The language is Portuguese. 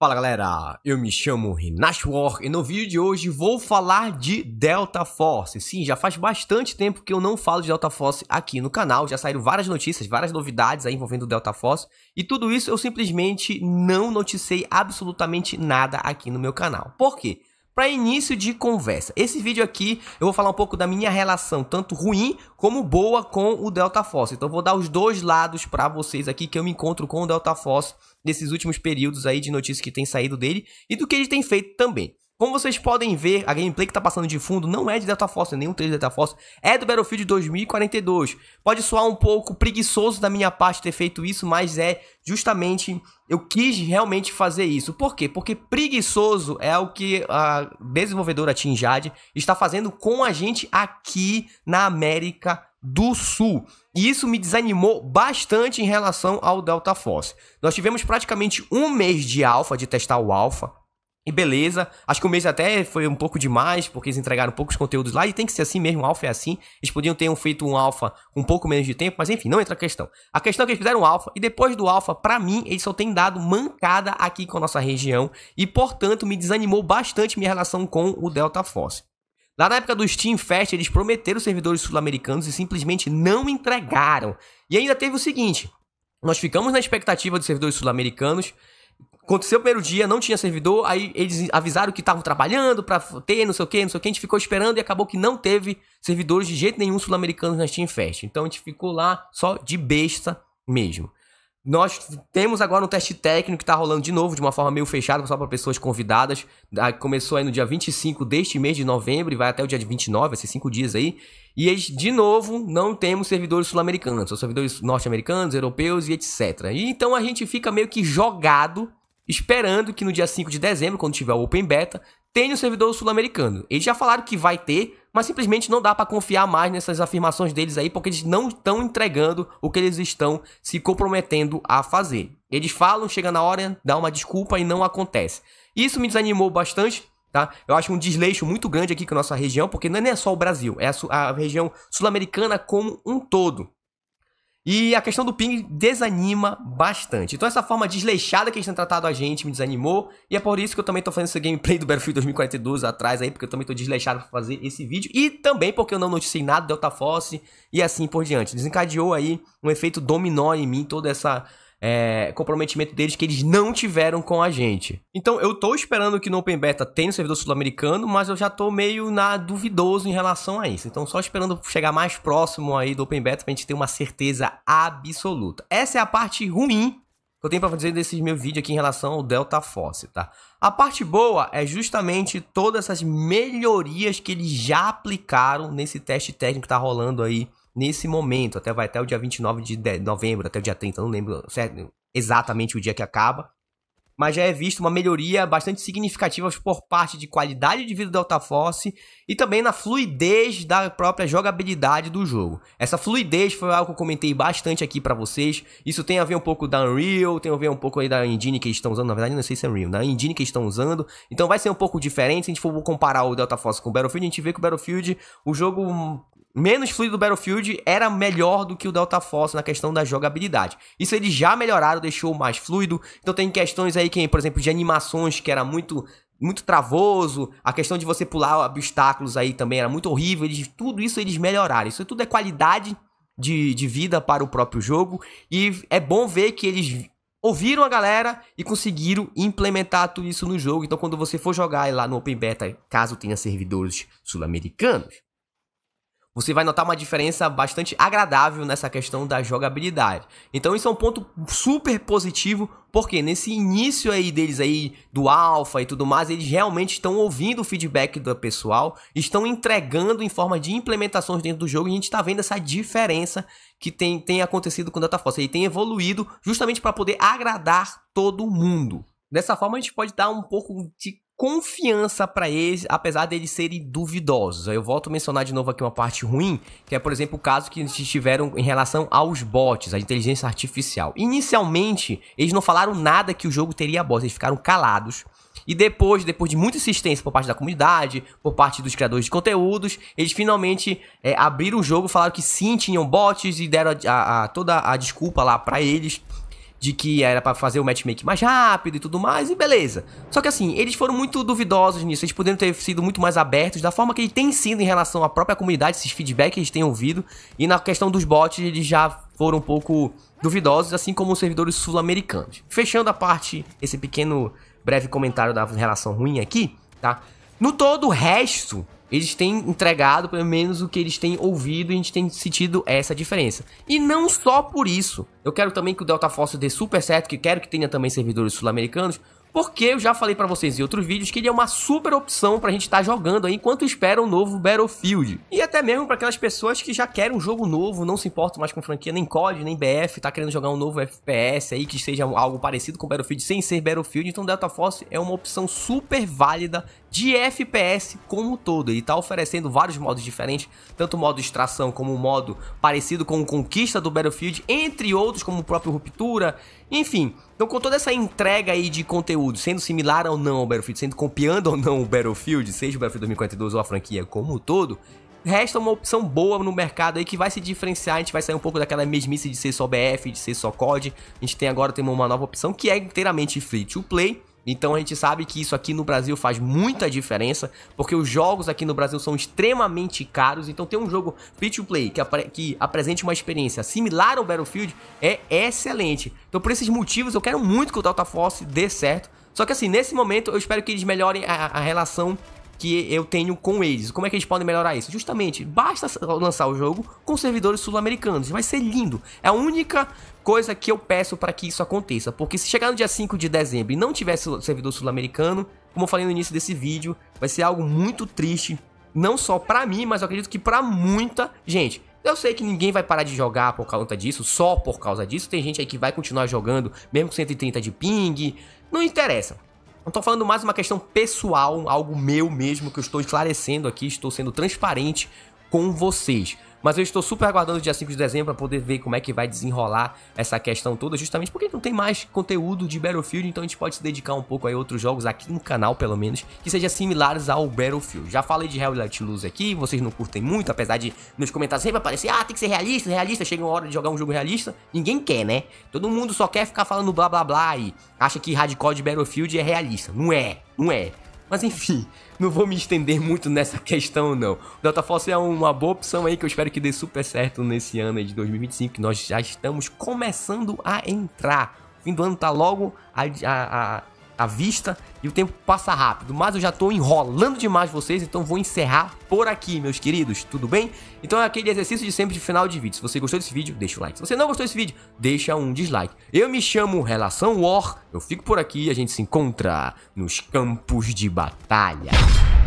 Fala galera, eu me chamo Renato War e no vídeo de hoje vou falar de Delta Force. Sim, já faz bastante tempo que eu não falo de Delta Force aqui no canal, já saíram várias notícias, várias novidades aí envolvendo o Delta Force e tudo isso eu simplesmente não noticiei absolutamente nada aqui no meu canal. Por quê? Para início de conversa, esse vídeo aqui eu vou falar um pouco da minha relação, tanto ruim como boa, com o Delta Force. Então vou dar os dois lados para vocês aqui que eu me encontro com o Delta Force nesses últimos períodos aí de notícias que tem saído dele e do que ele tem feito também. Como vocês podem ver, a gameplay que está passando de fundo não é de Delta Force, nenhum trailer de Delta Force, é do Battlefield 2042. Pode soar um pouco preguiçoso da minha parte ter feito isso, mas é justamente eu quis realmente fazer isso. Por quê? Porque preguiçoso é o que a desenvolvedora Team Jade está fazendo com a gente aqui na América do Sul. E isso me desanimou bastante em relação ao Delta Force. Nós tivemos praticamente um mês de alfa, de testar o alfa. E beleza, acho que o mês até foi um pouco demais, porque eles entregaram poucos conteúdos lá, e tem que ser assim mesmo, o alfa é assim. Eles podiam ter feito um alfa com um pouco menos de tempo, mas enfim, não entra a questão. A questão é que eles fizeram um alfa, e depois do alfa, para mim, eles só têm dado mancada aqui com a nossa região, e portanto me desanimou bastante minha relação com o Delta Force. Lá na época do Steam Fest, eles prometeram servidores sul-americanos e simplesmente não entregaram. E ainda teve o seguinte, nós ficamos na expectativa dos servidores sul-americanos, Aconteceu o primeiro dia, não tinha servidor, aí eles avisaram que estavam trabalhando para ter, não sei o que, não sei o que, a gente ficou esperando e acabou que não teve servidores de jeito nenhum sul-americanos na Steam Fest. Então a gente ficou lá só de besta mesmo. Nós temos agora um teste técnico que está rolando de novo, de uma forma meio fechada, só para pessoas convidadas. Começou aí no dia 25 deste mês de novembro e vai até o dia 29, esses cinco dias aí. E de novo, não temos servidores sul-americanos, são servidores norte-americanos, europeus e etc. E então a gente fica meio que jogado, esperando que no dia 5 de dezembro, quando tiver o Open Beta, tem o servidor sul-americano. Eles já falaram que vai ter, mas simplesmente não dá para confiar mais nessas afirmações deles aí, porque eles não estão entregando o que eles estão se comprometendo a fazer. Eles falam, chega na hora, dá uma desculpa e não acontece. Isso me desanimou bastante, tá? Eu acho um desleixo muito grande aqui com a nossa região, porque não é só o Brasil, é a, a região sul-americana como um todo. E a questão do ping desanima bastante. Então essa forma desleixada que eles têm tratado a gente me desanimou. E é por isso que eu também tô fazendo esse gameplay do Battlefield 2042 atrás aí, porque eu também tô desleixado pra fazer esse vídeo. E também porque eu não noticiei nada do Delta Force e assim por diante. Desencadeou aí um efeito dominó em mim, toda essa é, comprometimento deles que eles não tiveram com a gente. Então eu tô esperando que no Open Beta tenha um servidor sul-americano, mas eu já tô meio na duvidoso em relação a isso. Então só esperando chegar mais próximo aí do Open Beta pra gente ter uma certeza absoluta. Essa é a parte ruim que eu tenho para fazer desse meu vídeo aqui em relação ao Delta Force, tá? A parte boa é justamente todas essas melhorias que eles já aplicaram nesse teste técnico que tá rolando aí nesse momento, até vai até o dia 29 de novembro, até o dia 30, não lembro certo, exatamente o dia que acaba. Mas já é visto uma melhoria bastante significativa por parte de qualidade de vida do Force e também na fluidez da própria jogabilidade do jogo. Essa fluidez foi algo que eu comentei bastante aqui para vocês. Isso tem a ver um pouco da Unreal, tem a ver um pouco aí da engine que eles estão usando. Na verdade, não sei se é Unreal, da engine que eles estão usando. Então vai ser um pouco diferente. Se a gente for comparar o Delta Force com o Battlefield, a gente vê que o Battlefield, o jogo menos fluido do Battlefield era melhor do que o Delta Force na questão da jogabilidade. Isso eles já melhoraram, deixou mais fluido. Então tem questões aí que, por exemplo, de animações que era muito muito travoso, a questão de você pular obstáculos aí também era muito horrível, eles, tudo isso eles melhoraram. Isso tudo é qualidade de, de vida para o próprio jogo e é bom ver que eles ouviram a galera e conseguiram implementar tudo isso no jogo. Então, quando você for jogar lá no Open Beta, caso tenha servidores sul-americanos, você vai notar uma diferença bastante agradável nessa questão da jogabilidade. Então isso é um ponto super positivo, porque nesse início aí deles aí do alfa e tudo mais, eles realmente estão ouvindo o feedback do pessoal, estão entregando em forma de implementações dentro do jogo e a gente está vendo essa diferença que tem, tem acontecido com o Force. Ele tem evoluído justamente para poder agradar todo mundo. Dessa forma a gente pode dar um pouco de confiança para eles, apesar deles serem duvidosos. Eu volto a mencionar de novo aqui uma parte ruim, que é, por exemplo, o caso que eles tiveram em relação aos bots, a inteligência artificial. Inicialmente, eles não falaram nada que o jogo teria bots, eles ficaram calados. E depois, depois de muita insistência por parte da comunidade, por parte dos criadores de conteúdos, eles finalmente é, abriram o jogo, falaram que sim, tinham bots e deram a, a, a, toda a desculpa lá para eles de que era para fazer o matchmaking mais rápido e tudo mais, e beleza. Só que assim, eles foram muito duvidosos nisso, eles poderiam ter sido muito mais abertos da forma que eles têm sido em relação à própria comunidade, esses feedbacks que eles têm ouvido, e na questão dos bots eles já foram um pouco duvidosos, assim como os servidores sul-americanos. Fechando a parte, esse pequeno breve comentário da relação ruim aqui, tá? No todo o resto, eles têm entregado pelo menos o que eles têm ouvido e a gente tem sentido essa diferença. E não só por isso. Eu quero também que o Delta Force dê super certo, que quero que tenha também servidores sul-americanos, porque eu já falei para vocês em outros vídeos que ele é uma super opção pra gente estar tá jogando aí enquanto espera um novo Battlefield. E até mesmo para aquelas pessoas que já querem um jogo novo, não se importam mais com franquia nem COD, nem BF, tá querendo jogar um novo FPS aí que seja algo parecido com Battlefield sem ser Battlefield, então Delta Force é uma opção super válida de FPS como um todo. Ele está oferecendo vários modos diferentes, tanto o modo extração como o modo parecido com o Conquista do Battlefield, entre outros como o próprio Ruptura, enfim, então com toda essa entrega aí de conteúdo, sendo similar ou não ao Battlefield, sendo copiando ou não o Battlefield, seja o Battlefield 2042 ou a franquia como um todo, resta uma opção boa no mercado aí que vai se diferenciar, a gente vai sair um pouco daquela mesmice de ser só BF, de ser só COD. A gente tem agora tem uma nova opção que é inteiramente free to play então a gente sabe que isso aqui no Brasil faz muita diferença, porque os jogos aqui no Brasil são extremamente caros, então ter um jogo free to play que, apre que apresente uma experiência similar ao Battlefield é excelente. Então por esses motivos eu quero muito que o Delta Force dê certo, só que assim, nesse momento eu espero que eles melhorem a, a relação que eu tenho com eles. Como é que eles podem melhorar isso? Justamente, basta lançar o jogo com servidores sul-americanos. Vai ser lindo. É a única coisa que eu peço para que isso aconteça. Porque se chegar no dia 5 de dezembro e não tiver servidor sul-americano, como eu falei no início desse vídeo, vai ser algo muito triste. Não só para mim, mas eu acredito que para muita gente. Eu sei que ninguém vai parar de jogar por causa disso, só por causa disso. Tem gente aí que vai continuar jogando, mesmo com 130 de ping. Não interessa. Não tô falando mais uma questão pessoal, algo meu mesmo que eu estou esclarecendo aqui, estou sendo transparente com vocês. Mas eu estou super aguardando o dia 5 de dezembro para poder ver como é que vai desenrolar essa questão toda, justamente porque não tem mais conteúdo de Battlefield, então a gente pode se dedicar um pouco a outros jogos aqui no canal, pelo menos, que sejam similares ao Battlefield. Já falei de Hell Let Loose aqui, vocês não curtem muito, apesar de nos comentários sempre aparecer, ah, tem que ser realista, realista, chega uma hora de jogar um jogo realista, ninguém quer, né? Todo mundo só quer ficar falando blá blá blá e acha que hardcore de Battlefield é realista. Não é, não é. Mas enfim, não vou me estender muito nessa questão não. O Delta Force é uma boa opção aí que eu espero que dê super certo nesse ano de 2025, que nós já estamos começando a entrar. O fim do ano tá logo a, a, a à vista e o tempo passa rápido, mas eu já estou enrolando demais vocês, então vou encerrar por aqui, meus queridos, tudo bem? Então é aquele exercício de sempre de final de vídeo. Se você gostou desse vídeo, deixa o like. Se você não gostou desse vídeo, deixa um dislike. Eu me chamo Relação War, eu fico por aqui e a gente se encontra nos campos de batalha.